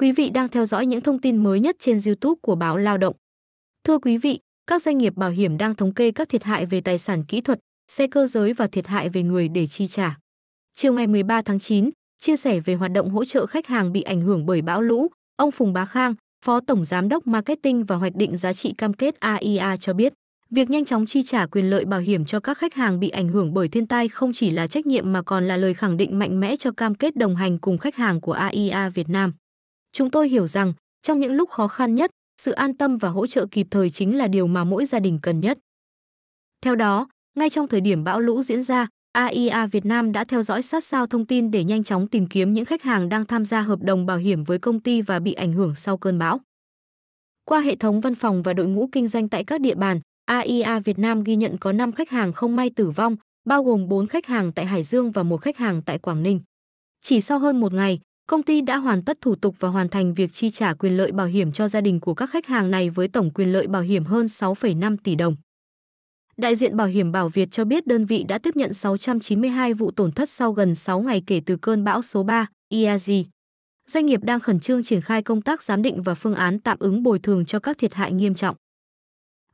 Quý vị đang theo dõi những thông tin mới nhất trên YouTube của báo Lao động. Thưa quý vị, các doanh nghiệp bảo hiểm đang thống kê các thiệt hại về tài sản kỹ thuật, xe cơ giới và thiệt hại về người để chi trả. Chiều ngày 13 tháng 9, chia sẻ về hoạt động hỗ trợ khách hàng bị ảnh hưởng bởi bão lũ, ông Phùng Bá Khang, Phó Tổng Giám đốc Marketing và Hoạch định Giá trị Cam kết AIA cho biết, việc nhanh chóng chi trả quyền lợi bảo hiểm cho các khách hàng bị ảnh hưởng bởi thiên tai không chỉ là trách nhiệm mà còn là lời khẳng định mạnh mẽ cho cam kết đồng hành cùng khách hàng của AIA Việt Nam. Chúng tôi hiểu rằng, trong những lúc khó khăn nhất, sự an tâm và hỗ trợ kịp thời chính là điều mà mỗi gia đình cần nhất. Theo đó, ngay trong thời điểm bão lũ diễn ra, AIA Việt Nam đã theo dõi sát sao thông tin để nhanh chóng tìm kiếm những khách hàng đang tham gia hợp đồng bảo hiểm với công ty và bị ảnh hưởng sau cơn bão. Qua hệ thống văn phòng và đội ngũ kinh doanh tại các địa bàn, AIA Việt Nam ghi nhận có 5 khách hàng không may tử vong, bao gồm 4 khách hàng tại Hải Dương và một khách hàng tại Quảng Ninh. Chỉ sau hơn một ngày, công ty đã hoàn tất thủ tục và hoàn thành việc chi trả quyền lợi bảo hiểm cho gia đình của các khách hàng này với tổng quyền lợi bảo hiểm hơn 6,5 tỷ đồng. Đại diện Bảo hiểm Bảo Việt cho biết đơn vị đã tiếp nhận 692 vụ tổn thất sau gần 6 ngày kể từ cơn bão số 3, IAG. E Doanh nghiệp đang khẩn trương triển khai công tác giám định và phương án tạm ứng bồi thường cho các thiệt hại nghiêm trọng.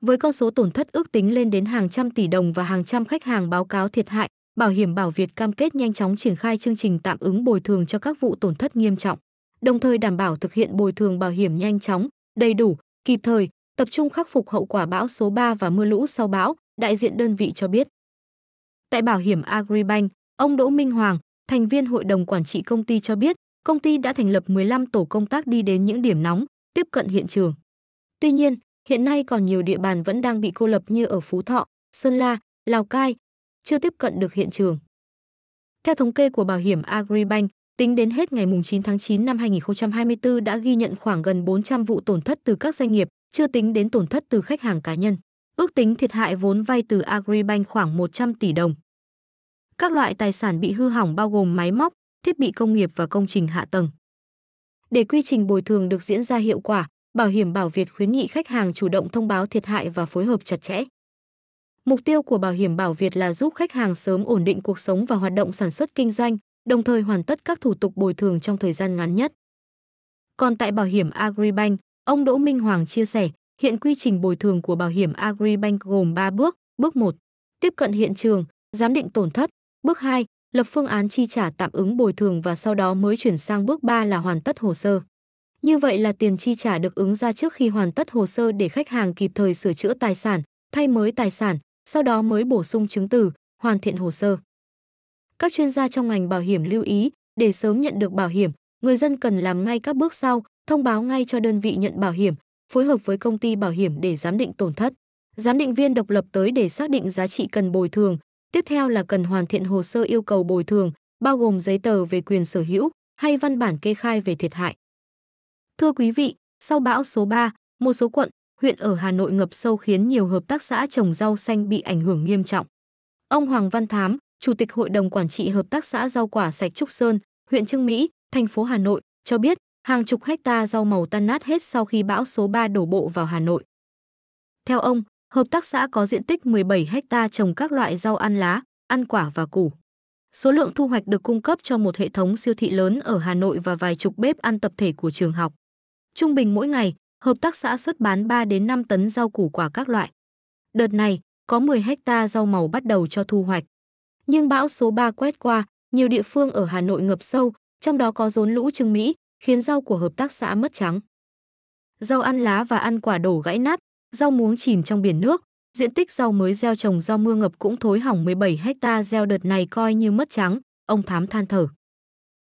Với con số tổn thất ước tính lên đến hàng trăm tỷ đồng và hàng trăm khách hàng báo cáo thiệt hại, Bảo hiểm Bảo Việt cam kết nhanh chóng triển khai chương trình tạm ứng bồi thường cho các vụ tổn thất nghiêm trọng, đồng thời đảm bảo thực hiện bồi thường bảo hiểm nhanh chóng, đầy đủ, kịp thời, tập trung khắc phục hậu quả bão số 3 và mưa lũ sau bão, đại diện đơn vị cho biết. Tại Bảo hiểm Agribank, ông Đỗ Minh Hoàng, thành viên hội đồng quản trị công ty cho biết, công ty đã thành lập 15 tổ công tác đi đến những điểm nóng, tiếp cận hiện trường. Tuy nhiên, hiện nay còn nhiều địa bàn vẫn đang bị cô lập như ở Phú Thọ, Sơn La, Lào Cai, chưa tiếp cận được hiện trường. Theo thống kê của Bảo hiểm Agribank, tính đến hết ngày 9 tháng 9 năm 2024 đã ghi nhận khoảng gần 400 vụ tổn thất từ các doanh nghiệp, chưa tính đến tổn thất từ khách hàng cá nhân. Ước tính thiệt hại vốn vay từ Agribank khoảng 100 tỷ đồng. Các loại tài sản bị hư hỏng bao gồm máy móc, thiết bị công nghiệp và công trình hạ tầng. Để quy trình bồi thường được diễn ra hiệu quả, Bảo hiểm Bảo Việt khuyến nghị khách hàng chủ động thông báo thiệt hại và phối hợp chặt chẽ. Mục tiêu của Bảo hiểm Bảo Việt là giúp khách hàng sớm ổn định cuộc sống và hoạt động sản xuất kinh doanh, đồng thời hoàn tất các thủ tục bồi thường trong thời gian ngắn nhất. Còn tại Bảo hiểm Agribank, ông Đỗ Minh Hoàng chia sẻ, hiện quy trình bồi thường của Bảo hiểm Agribank gồm 3 bước. Bước 1. Tiếp cận hiện trường, giám định tổn thất. Bước 2. Lập phương án chi trả tạm ứng bồi thường và sau đó mới chuyển sang bước 3 là hoàn tất hồ sơ. Như vậy là tiền chi trả được ứng ra trước khi hoàn tất hồ sơ để khách hàng kịp thời sửa chữa tài sản, thay mới tài sản, sau đó mới bổ sung chứng từ, hoàn thiện hồ sơ. Các chuyên gia trong ngành bảo hiểm lưu ý, để sớm nhận được bảo hiểm, người dân cần làm ngay các bước sau, thông báo ngay cho đơn vị nhận bảo hiểm, phối hợp với công ty bảo hiểm để giám định tổn thất. Giám định viên độc lập tới để xác định giá trị cần bồi thường, tiếp theo là cần hoàn thiện hồ sơ yêu cầu bồi thường, bao gồm giấy tờ về quyền sở hữu hay văn bản kê khai về thiệt hại. Thưa quý vị, sau bão số 3, một số quận, huyện ở Hà Nội ngập sâu khiến nhiều hợp tác xã trồng rau xanh bị ảnh hưởng nghiêm trọng. Ông Hoàng Văn Thám, Chủ tịch Hội đồng Quản trị Hợp tác xã Rau Quả Sạch Trúc Sơn, huyện Trưng Mỹ, thành phố Hà Nội, cho biết hàng chục hecta rau màu tan nát hết sau khi bão số 3 đổ bộ vào Hà Nội. Theo ông, hợp tác xã có diện tích 17 hecta trồng các loại rau ăn lá, ăn quả và củ. Số lượng thu hoạch được cung cấp cho một hệ thống siêu thị lớn ở Hà Nội và vài chục bếp ăn tập thể của trường học. Trung bình mỗi ngày, hợp tác xã xuất bán 3 đến 5 tấn rau củ quả các loại. Đợt này, có 10 hecta rau màu bắt đầu cho thu hoạch. Nhưng bão số 3 quét qua, nhiều địa phương ở Hà Nội ngập sâu, trong đó có rốn lũ trưng Mỹ, khiến rau của hợp tác xã mất trắng. Rau ăn lá và ăn quả đổ gãy nát, rau muống chìm trong biển nước, diện tích rau mới gieo trồng do mưa ngập cũng thối hỏng 17 hecta gieo đợt này coi như mất trắng, ông Thám than thở.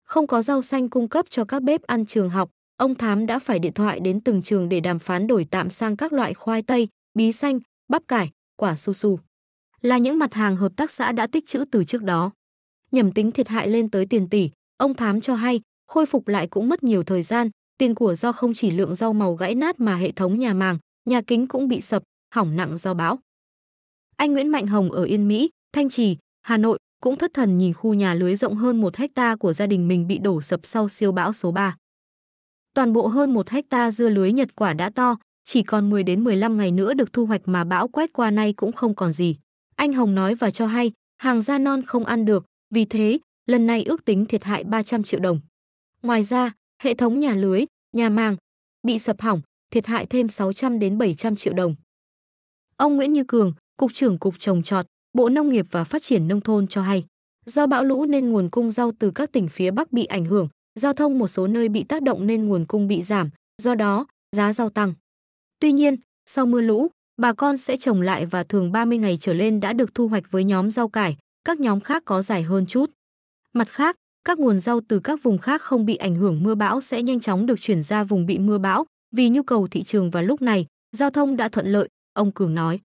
Không có rau xanh cung cấp cho các bếp ăn trường học, ông Thám đã phải điện thoại đến từng trường để đàm phán đổi tạm sang các loại khoai tây, bí xanh, bắp cải, quả su su. Là những mặt hàng hợp tác xã đã tích trữ từ trước đó. Nhầm tính thiệt hại lên tới tiền tỷ, ông Thám cho hay khôi phục lại cũng mất nhiều thời gian, tiền của do không chỉ lượng rau màu gãy nát mà hệ thống nhà màng, nhà kính cũng bị sập, hỏng nặng do bão. Anh Nguyễn Mạnh Hồng ở Yên Mỹ, Thanh Trì, Hà Nội cũng thất thần nhìn khu nhà lưới rộng hơn một hecta của gia đình mình bị đổ sập sau siêu bão số 3. Toàn bộ hơn một hecta dưa lưới Nhật quả đã to, chỉ còn 10 đến 15 ngày nữa được thu hoạch mà bão quét qua nay cũng không còn gì. Anh Hồng nói và cho hay, hàng da non không ăn được, vì thế, lần này ước tính thiệt hại 300 triệu đồng. Ngoài ra, hệ thống nhà lưới, nhà màng bị sập hỏng, thiệt hại thêm 600 đến 700 triệu đồng. Ông Nguyễn Như Cường, Cục trưởng Cục Trồng Trọt, Bộ Nông nghiệp và Phát triển Nông thôn cho hay, do bão lũ nên nguồn cung rau từ các tỉnh phía Bắc bị ảnh hưởng, giao thông một số nơi bị tác động nên nguồn cung bị giảm, do đó, giá rau tăng. Tuy nhiên, sau mưa lũ, bà con sẽ trồng lại và thường 30 ngày trở lên đã được thu hoạch với nhóm rau cải, các nhóm khác có dài hơn chút. Mặt khác, các nguồn rau từ các vùng khác không bị ảnh hưởng mưa bão sẽ nhanh chóng được chuyển ra vùng bị mưa bão, vì nhu cầu thị trường vào lúc này, giao thông đã thuận lợi, ông Cường nói.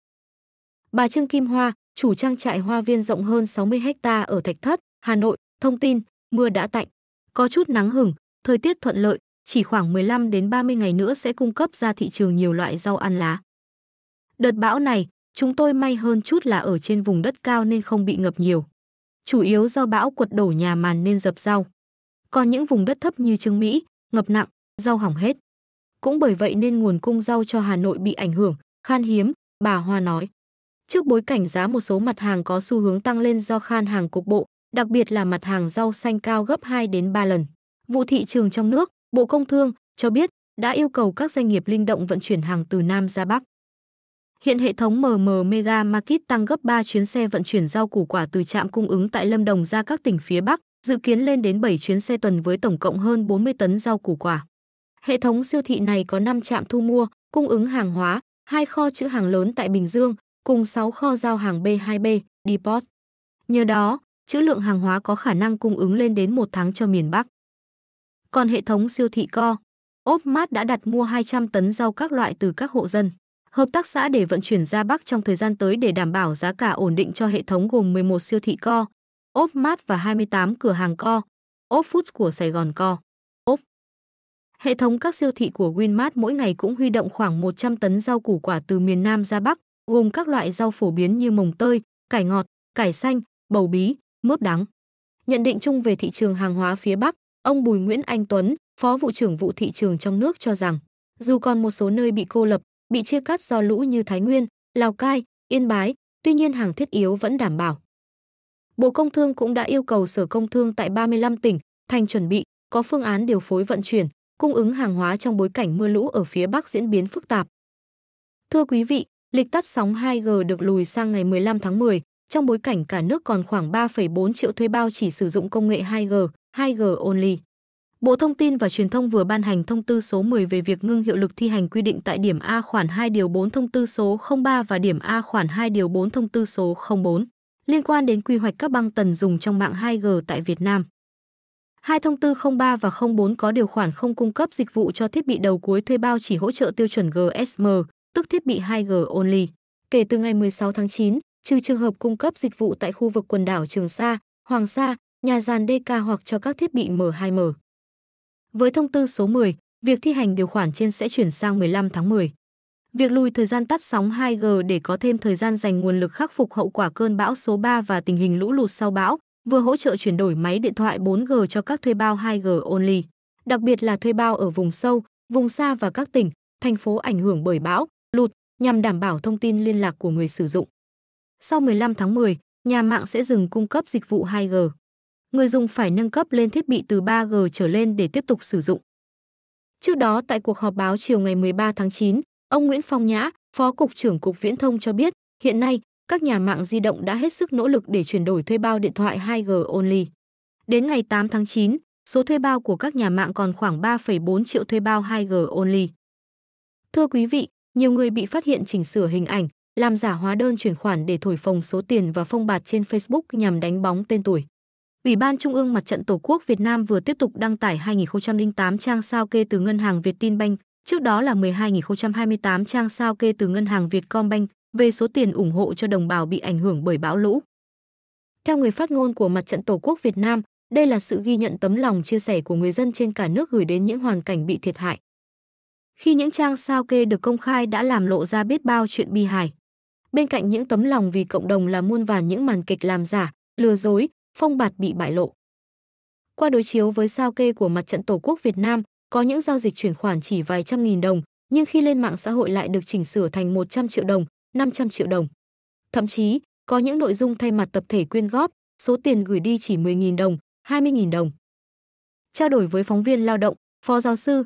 Bà Trương Kim Hoa, chủ trang trại hoa viên rộng hơn 60 ha ở Thạch Thất, Hà Nội, thông tin, mưa đã tạnh, có chút nắng hừng, thời tiết thuận lợi, chỉ khoảng 15 đến 30 ngày nữa sẽ cung cấp ra thị trường nhiều loại rau ăn lá. Đợt bão này, chúng tôi may hơn chút là ở trên vùng đất cao nên không bị ngập nhiều. Chủ yếu do bão quật đổ nhà màn nên dập rau. Còn những vùng đất thấp như Trương Mỹ, ngập nặng, rau hỏng hết. Cũng bởi vậy nên nguồn cung rau cho Hà Nội bị ảnh hưởng, khan hiếm, bà Hoa nói. Trước bối cảnh giá một số mặt hàng có xu hướng tăng lên do khan hàng cục bộ, đặc biệt là mặt hàng rau xanh cao gấp 2 đến 3 lần. Vụ thị trường trong nước, Bộ Công Thương cho biết đã yêu cầu các doanh nghiệp linh động vận chuyển hàng từ Nam ra Bắc. Hiện hệ thống MM Mega Market tăng gấp 3 chuyến xe vận chuyển rau củ quả từ trạm cung ứng tại Lâm Đồng ra các tỉnh phía Bắc, dự kiến lên đến 7 chuyến xe tuần với tổng cộng hơn 40 tấn rau củ quả. Hệ thống siêu thị này có 5 trạm thu mua, cung ứng hàng hóa, hai kho trữ hàng lớn tại Bình Dương, cùng 6 kho giao hàng B2B, Depot. Nhờ đó, chữ lượng hàng hóa có khả năng cung ứng lên đến một tháng cho miền Bắc. Còn hệ thống siêu thị co, ốp mát đã đặt mua 200 tấn rau các loại từ các hộ dân, hợp tác xã để vận chuyển ra Bắc trong thời gian tới để đảm bảo giá cả ổn định cho hệ thống gồm 11 siêu thị co, ốp mát và 28 cửa hàng co, ốp food của Sài Gòn co. Ốp. Hệ thống các siêu thị của Winmart mỗi ngày cũng huy động khoảng 100 tấn rau củ quả từ miền Nam ra Bắc, gồm các loại rau phổ biến như mồng tơi, cải ngọt, cải xanh, bầu bí, mướp đắng. Nhận định chung về thị trường hàng hóa phía Bắc, ông Bùi Nguyễn Anh Tuấn, Phó vụ trưởng vụ thị trường trong nước cho rằng, dù còn một số nơi bị cô lập, bị chia cắt do lũ như Thái Nguyên, Lào Cai, Yên Bái, tuy nhiên hàng thiết yếu vẫn đảm bảo. Bộ Công Thương cũng đã yêu cầu Sở Công Thương tại 35 tỉnh, thành chuẩn bị, có phương án điều phối vận chuyển, cung ứng hàng hóa trong bối cảnh mưa lũ ở phía Bắc diễn biến phức tạp. Thưa quý vị, lịch tắt sóng 2G được lùi sang ngày 15 tháng 10, trong bối cảnh cả nước còn khoảng 3,4 triệu thuê bao chỉ sử dụng công nghệ 2G, 2G only. Bộ Thông tin và Truyền thông vừa ban hành thông tư số 10 về việc ngưng hiệu lực thi hành quy định tại điểm A khoản 2 điều 4 thông tư số 03 và điểm A khoản 2 điều 4 thông tư số 04 liên quan đến quy hoạch các băng tần dùng trong mạng 2G tại Việt Nam. Hai thông tư 03 và 04 có điều khoản không cung cấp dịch vụ cho thiết bị đầu cuối thuê bao chỉ hỗ trợ tiêu chuẩn GSM, tức thiết bị 2G only. Kể từ ngày 16 tháng 9, trừ trường hợp cung cấp dịch vụ tại khu vực quần đảo Trường Sa, Hoàng Sa, nhà giàn DK hoặc cho các thiết bị M2M. Với thông tư số 10, việc thi hành điều khoản trên sẽ chuyển sang 15 tháng 10. Việc lùi thời gian tắt sóng 2G để có thêm thời gian dành nguồn lực khắc phục hậu quả cơn bão số 3 và tình hình lũ lụt sau bão, vừa hỗ trợ chuyển đổi máy điện thoại 4G cho các thuê bao 2G only, đặc biệt là thuê bao ở vùng sâu, vùng xa và các tỉnh, thành phố ảnh hưởng bởi bão, lụt, nhằm đảm bảo thông tin liên lạc của người sử dụng. Sau 15 tháng 10, nhà mạng sẽ dừng cung cấp dịch vụ 2G. Người dùng phải nâng cấp lên thiết bị từ 3G trở lên để tiếp tục sử dụng. Trước đó tại cuộc họp báo chiều ngày 13 tháng 9, ông Nguyễn Phong Nhã, Phó cục trưởng Cục Viễn thông cho biết, hiện nay các nhà mạng di động đã hết sức nỗ lực để chuyển đổi thuê bao điện thoại 2G only. Đến ngày 8 tháng 9, số thuê bao của các nhà mạng còn khoảng 3,4 triệu thuê bao 2G only. Thưa quý vị, nhiều người bị phát hiện chỉnh sửa hình ảnh, làm giả hóa đơn chuyển khoản để thổi phồng số tiền và phong bạt trên Facebook nhằm đánh bóng tên tuổi. Ủy ban Trung ương Mặt trận Tổ quốc Việt Nam vừa tiếp tục đăng tải 2008 trang sao kê từ ngân hàng Vietinbank, trước đó là 12 12028 trang sao kê từ ngân hàng Vietcombank về số tiền ủng hộ cho đồng bào bị ảnh hưởng bởi bão lũ. Theo người phát ngôn của Mặt trận Tổ quốc Việt Nam, đây là sự ghi nhận tấm lòng chia sẻ của người dân trên cả nước gửi đến những hoàn cảnh bị thiệt hại. Khi những trang sao kê được công khai đã làm lộ ra biết bao chuyện bi hài. Bên cạnh những tấm lòng vì cộng đồng là muôn vàn những màn kịch làm giả, lừa dối, phong bạt bị bại lộ. Qua đối chiếu với sao kê của mặt trận Tổ quốc Việt Nam, có những giao dịch chuyển khoản chỉ vài trăm nghìn đồng, nhưng khi lên mạng xã hội lại được chỉnh sửa thành 100 triệu đồng, 500 triệu đồng. Thậm chí, có những nội dung thay mặt tập thể quyên góp, số tiền gửi đi chỉ 10.000 đồng, 20.000 đồng. Trao đổi với phóng viên lao động, Phó giáo sư,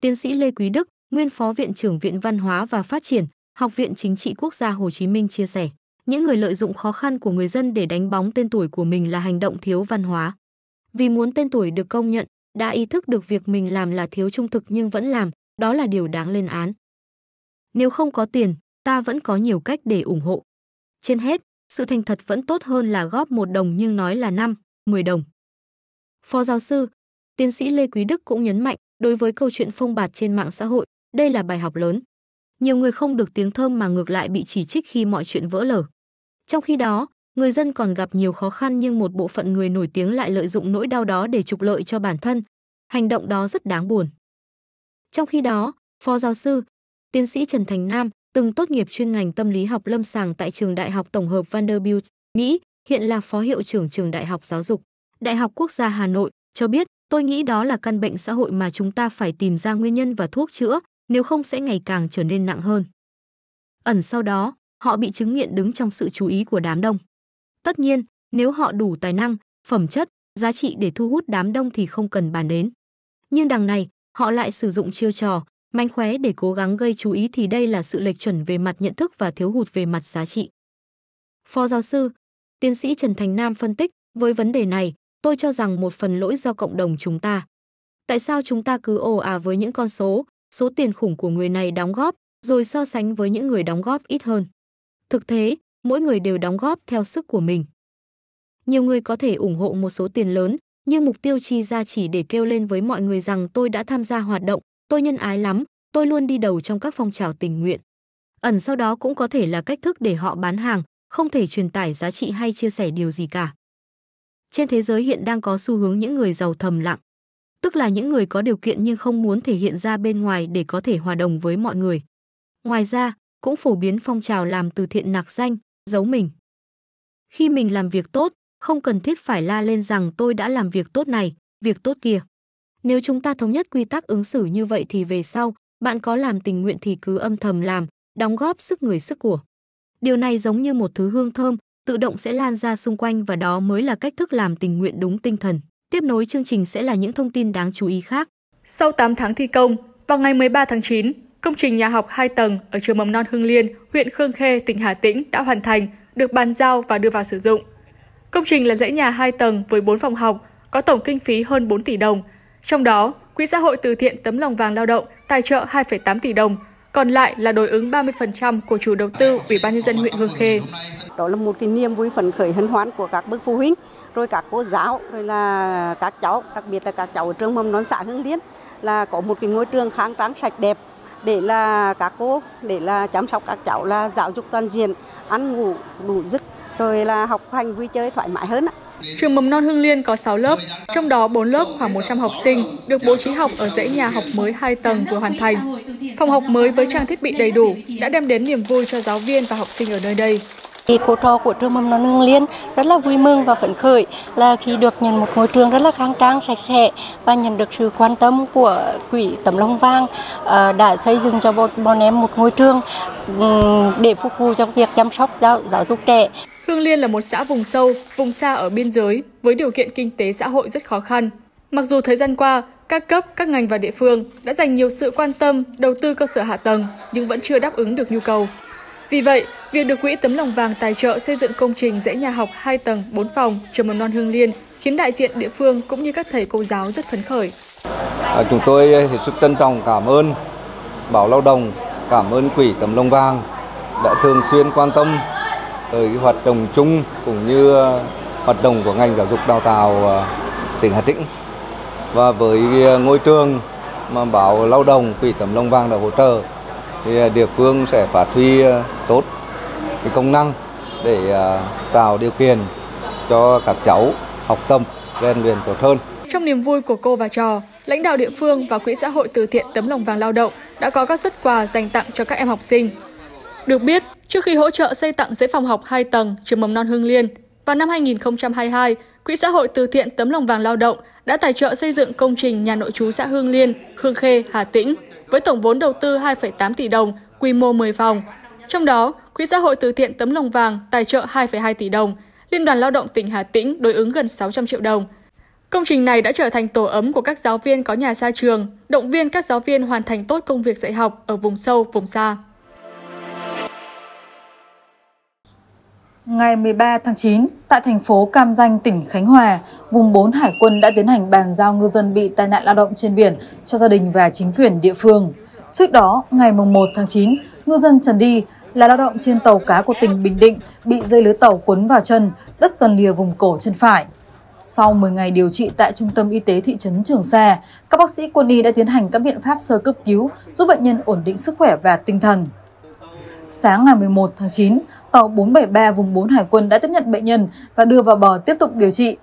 tiến sĩ Lê Quý Đức, nguyên phó viện trưởng Viện Văn hóa và Phát triển, Học viện Chính trị Quốc gia Hồ Chí Minh chia sẻ, những người lợi dụng khó khăn của người dân để đánh bóng tên tuổi của mình là hành động thiếu văn hóa. Vì muốn tên tuổi được công nhận, đã ý thức được việc mình làm là thiếu trung thực nhưng vẫn làm, đó là điều đáng lên án. Nếu không có tiền, ta vẫn có nhiều cách để ủng hộ. Trên hết, sự thành thật vẫn tốt hơn là góp một đồng nhưng nói là 5, 10 đồng. Phó giáo sư, tiến sĩ Lê Quý Đức cũng nhấn mạnh, đối với câu chuyện phong bạt trên mạng xã hội, đây là bài học lớn nhiều người không được tiếng thơm mà ngược lại bị chỉ trích khi mọi chuyện vỡ lở. Trong khi đó, người dân còn gặp nhiều khó khăn nhưng một bộ phận người nổi tiếng lại lợi dụng nỗi đau đó để trục lợi cho bản thân. Hành động đó rất đáng buồn. Trong khi đó, Phó giáo sư, tiến sĩ Trần Thành Nam, từng tốt nghiệp chuyên ngành tâm lý học lâm sàng tại trường Đại học Tổng hợp Vanderbilt, Mỹ, hiện là phó hiệu trưởng trường Đại học Giáo dục, Đại học Quốc gia Hà Nội, cho biết, tôi nghĩ đó là căn bệnh xã hội mà chúng ta phải tìm ra nguyên nhân và thuốc chữa, nếu không sẽ ngày càng trở nên nặng hơn. Ẩn sau đó, họ bị chứng nghiện đứng trong sự chú ý của đám đông. Tất nhiên, nếu họ đủ tài năng, phẩm chất, giá trị để thu hút đám đông thì không cần bàn đến. Nhưng đằng này, họ lại sử dụng chiêu trò, manh khóe để cố gắng gây chú ý thì đây là sự lệch chuẩn về mặt nhận thức và thiếu hụt về mặt giá trị. Phó giáo sư, tiến sĩ Trần Thành Nam phân tích, với vấn đề này, tôi cho rằng một phần lỗi do cộng đồng chúng ta. Tại sao chúng ta cứ ồ à với những con số, số tiền khủng của người này đóng góp rồi so sánh với những người đóng góp ít hơn. Thực thế, mỗi người đều đóng góp theo sức của mình. Nhiều người có thể ủng hộ một số tiền lớn, nhưng mục tiêu chi ra chỉ để kêu lên với mọi người rằng tôi đã tham gia hoạt động, tôi nhân ái lắm, tôi luôn đi đầu trong các phong trào tình nguyện. Ẩn sau đó cũng có thể là cách thức để họ bán hàng, không thể truyền tải giá trị hay chia sẻ điều gì cả. Trên thế giới hiện đang có xu hướng những người giàu thầm lặng tức là những người có điều kiện nhưng không muốn thể hiện ra bên ngoài để có thể hòa đồng với mọi người. Ngoài ra, cũng phổ biến phong trào làm từ thiện nạc danh, giấu mình. Khi mình làm việc tốt, không cần thiết phải la lên rằng tôi đã làm việc tốt này, việc tốt kia. Nếu chúng ta thống nhất quy tắc ứng xử như vậy thì về sau, bạn có làm tình nguyện thì cứ âm thầm làm, đóng góp sức người sức của. Điều này giống như một thứ hương thơm, tự động sẽ lan ra xung quanh và đó mới là cách thức làm tình nguyện đúng tinh thần. Tiếp nối chương trình sẽ là những thông tin đáng chú ý khác. Sau 8 tháng thi công, vào ngày 13 tháng 9, công trình nhà học 2 tầng ở trường mầm non Hưng Liên, huyện Khương Khê, tỉnh Hà Tĩnh đã hoàn thành, được bàn giao và đưa vào sử dụng. Công trình là dãy nhà 2 tầng với 4 phòng học, có tổng kinh phí hơn 4 tỷ đồng. Trong đó, Quỹ xã hội từ thiện Tấm lòng vàng lao động tài trợ 2,8 tỷ đồng, còn lại là đối ứng 30% của chủ đầu tư Ủy ban nhân dân huyện Hương Khê. Đó là một cái niềm vui phấn khởi hân hoan của các bậc phụ huynh, rồi các cô giáo, rồi là các cháu, đặc biệt là các cháu ở trường mầm non xã Hương Liên là có một cái ngôi trường khang trắng, sạch đẹp để là các cô để là chăm sóc các cháu là giáo dục toàn diện, ăn ngủ đủ giấc rồi là học hành vui chơi thoải mái hơn. Trường mầm non Hưng Liên có 6 lớp, trong đó 4 lớp khoảng 100 học sinh, được bố trí học ở dãy nhà học mới 2 tầng vừa hoàn thành. Phòng học mới với trang thiết bị đầy đủ đã đem đến niềm vui cho giáo viên và học sinh ở nơi đây. Thì cô trò của trường mầm non Hưng Liên rất là vui mừng và phấn khởi là khi được nhận một ngôi trường rất là khang trang, sạch sẽ và nhận được sự quan tâm của quỹ tấm Long Vang ờ, đã xây dựng cho bọn em một ngôi trường để phục vụ cho việc chăm sóc giáo, giáo dục trẻ. Hương Liên là một xã vùng sâu, vùng xa ở biên giới với điều kiện kinh tế xã hội rất khó khăn. Mặc dù thời gian qua, các cấp, các ngành và địa phương đã dành nhiều sự quan tâm đầu tư cơ sở hạ tầng nhưng vẫn chưa đáp ứng được nhu cầu. Vì vậy, việc được Quỹ Tấm Lòng Vàng tài trợ xây dựng công trình dãy nhà học 2 tầng 4 phòng trường mầm non Hương Liên khiến đại diện địa phương cũng như các thầy cô giáo rất phấn khởi. À, chúng tôi hết sức trân trọng cảm ơn Bảo Lao động, cảm ơn Quỹ Tấm Lòng Vàng đã thường xuyên quan tâm rồi cái hoạt động chung cũng như ờ, hoạt động của ngành giáo dục đào tạo ờ, tỉnh Hà Tĩnh và với ờ, ngôi trường mà bảo lao động quỹ tấm lòng vàng đã hỗ trợ thì địa phương sẽ phát huy tốt cái công năng để tạo điều kiện cho các cháu học tâm rèn luyện tốt hơn. Trong niềm vui của cô và trò, lãnh đạo địa phương và quỹ xã hội từ thiện tấm lòng vàng lao động đã có các xuất quà dành tặng cho các em học sinh. Được biết, trước khi hỗ trợ xây tặng giấy phòng học 2 tầng trường mầm non Hương Liên, vào năm 2022, Quỹ xã hội từ thiện Tấm lòng vàng lao động đã tài trợ xây dựng công trình nhà nội trú xã Hương Liên, Hương Khê, Hà Tĩnh với tổng vốn đầu tư 2,8 tỷ đồng, quy mô 10 phòng. Trong đó, Quỹ xã hội từ thiện Tấm lòng vàng tài trợ 2,2 tỷ đồng, Liên đoàn Lao động tỉnh Hà Tĩnh đối ứng gần 600 triệu đồng. Công trình này đã trở thành tổ ấm của các giáo viên có nhà xa trường, động viên các giáo viên hoàn thành tốt công việc dạy học ở vùng sâu, vùng xa. Ngày 13 tháng 9, tại thành phố Cam Danh, tỉnh Khánh Hòa, vùng 4 Hải quân đã tiến hành bàn giao ngư dân bị tai nạn lao động trên biển cho gia đình và chính quyền địa phương. Trước đó, ngày 1 tháng 9, ngư dân Trần Đi là lao động trên tàu cá của tỉnh Bình Định bị dây lưới tàu cuốn vào chân, đứt gần lìa vùng cổ chân phải. Sau 10 ngày điều trị tại Trung tâm Y tế thị trấn Trường Sa, các bác sĩ quân y đã tiến hành các biện pháp sơ cấp cứu giúp bệnh nhân ổn định sức khỏe và tinh thần sáng ngày 11 tháng 9, tàu 473 vùng 4 Hải quân đã tiếp nhận bệnh nhân và đưa vào bờ tiếp tục điều trị.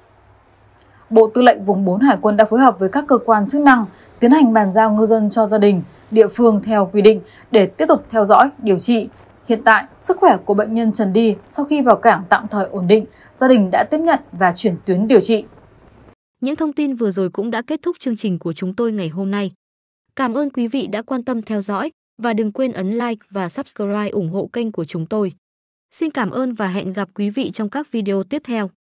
Bộ Tư lệnh vùng 4 Hải quân đã phối hợp với các cơ quan chức năng tiến hành bàn giao ngư dân cho gia đình, địa phương theo quy định để tiếp tục theo dõi, điều trị. Hiện tại, sức khỏe của bệnh nhân Trần Đi sau khi vào cảng tạm thời ổn định, gia đình đã tiếp nhận và chuyển tuyến điều trị. Những thông tin vừa rồi cũng đã kết thúc chương trình của chúng tôi ngày hôm nay. Cảm ơn quý vị đã quan tâm theo dõi và đừng quên ấn like và subscribe ủng hộ kênh của chúng tôi. Xin cảm ơn và hẹn gặp quý vị trong các video tiếp theo.